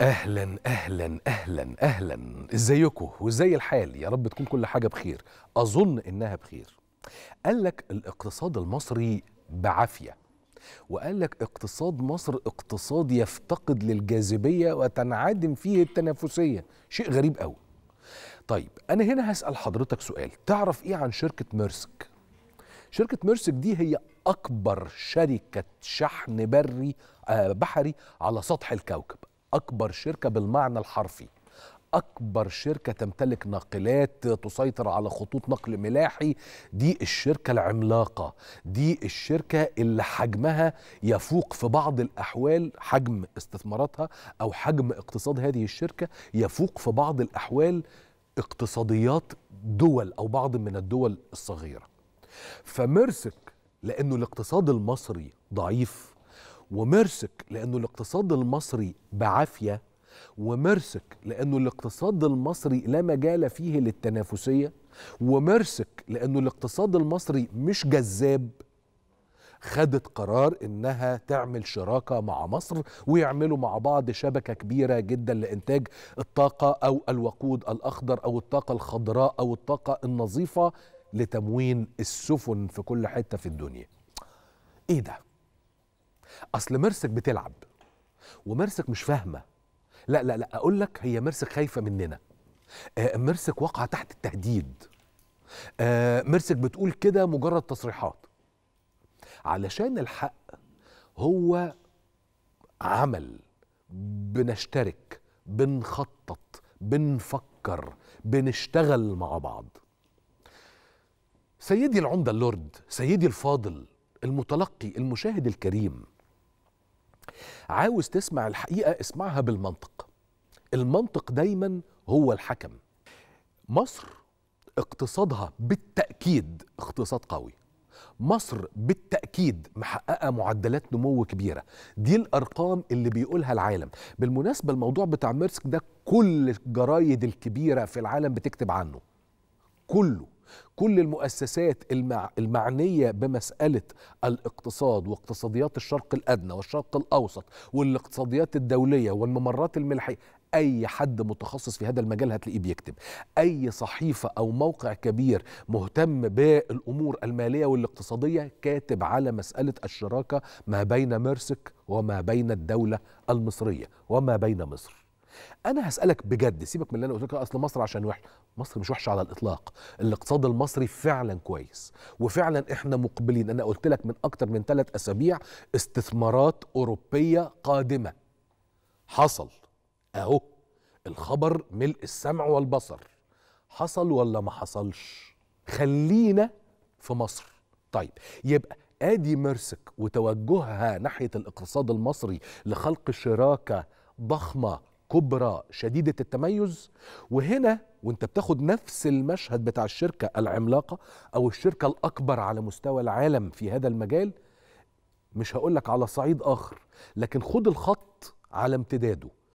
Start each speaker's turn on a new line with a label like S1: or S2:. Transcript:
S1: اهلا اهلا اهلا اهلا ازيكم وازاي الحال يا رب تكون كل حاجه بخير اظن انها بخير قال لك الاقتصاد المصري بعافيه وقال لك اقتصاد مصر اقتصاد يفتقد للجاذبيه وتنعدم فيه التنافسيه شيء غريب قوي طيب انا هنا هسال حضرتك سؤال تعرف ايه عن شركه ميرسك شركه ميرسك دي هي اكبر شركه شحن بري آه، بحري على سطح الكوكب أكبر شركة بالمعنى الحرفي أكبر شركة تمتلك ناقلات تسيطر على خطوط نقل ملاحي دي الشركة العملاقة دي الشركة اللي حجمها يفوق في بعض الأحوال حجم استثماراتها أو حجم اقتصاد هذه الشركة يفوق في بعض الأحوال اقتصاديات دول أو بعض من الدول الصغيرة فمرسك لأنه الاقتصاد المصري ضعيف ومرسك لأنه الاقتصاد المصري بعافية ومرسك لأنه الاقتصاد المصري لا مجال فيه للتنافسية ومرسك لأنه الاقتصاد المصري مش جذاب خدت قرار انها تعمل شراكه مع مصر ويعملوا مع بعض شبكه كبيره جدا لانتاج الطاقه او الوقود الاخضر او الطاقه الخضراء او الطاقه النظيفه لتموين السفن في كل حته في الدنيا. ايه ده؟ اصل مرسك بتلعب ومرسك مش فاهمه لا لا لا اقول لك هي مرسك خايفه مننا آه مرسك واقعه تحت التهديد آه مرسك بتقول كده مجرد تصريحات علشان الحق هو عمل بنشترك بنخطط بنفكر بنشتغل مع بعض سيدي العمدة اللورد سيدي الفاضل المتلقي المشاهد الكريم عاوز تسمع الحقيقه اسمعها بالمنطق المنطق دايما هو الحكم مصر اقتصادها بالتاكيد اقتصاد قوي مصر بالتأكيد محققة معدلات نمو كبيرة دي الأرقام اللي بيقولها العالم بالمناسبة الموضوع بتاع ميرسك ده كل الجرايد الكبيرة في العالم بتكتب عنه كله كل المؤسسات المعنيه بمساله الاقتصاد واقتصاديات الشرق الادنى والشرق الاوسط والاقتصاديات الدوليه والممرات الملحيه اي حد متخصص في هذا المجال هتلاقيه بيكتب اي صحيفه او موقع كبير مهتم بالامور الماليه والاقتصاديه كاتب على مساله الشراكه ما بين مرسك وما بين الدوله المصريه وما بين مصر انا هسالك بجد سيبك من اللي انا قلت لك اصل مصر عشان وحشه مصر مش وحشه على الاطلاق الاقتصاد المصري فعلا كويس وفعلا احنا مقبلين انا قلت لك من اكتر من ثلاث اسابيع استثمارات اوروبيه قادمه حصل اهو الخبر ملء السمع والبصر حصل ولا ما حصلش خلينا في مصر طيب يبقى ادي ميرسك وتوجهها ناحيه الاقتصاد المصري لخلق شراكه ضخمه كبرى شديدة التميز وهنا وانت بتاخد نفس المشهد بتاع الشركة العملاقة أو الشركة الأكبر على مستوى العالم في هذا المجال مش هقولك على صعيد آخر لكن خد الخط على امتداده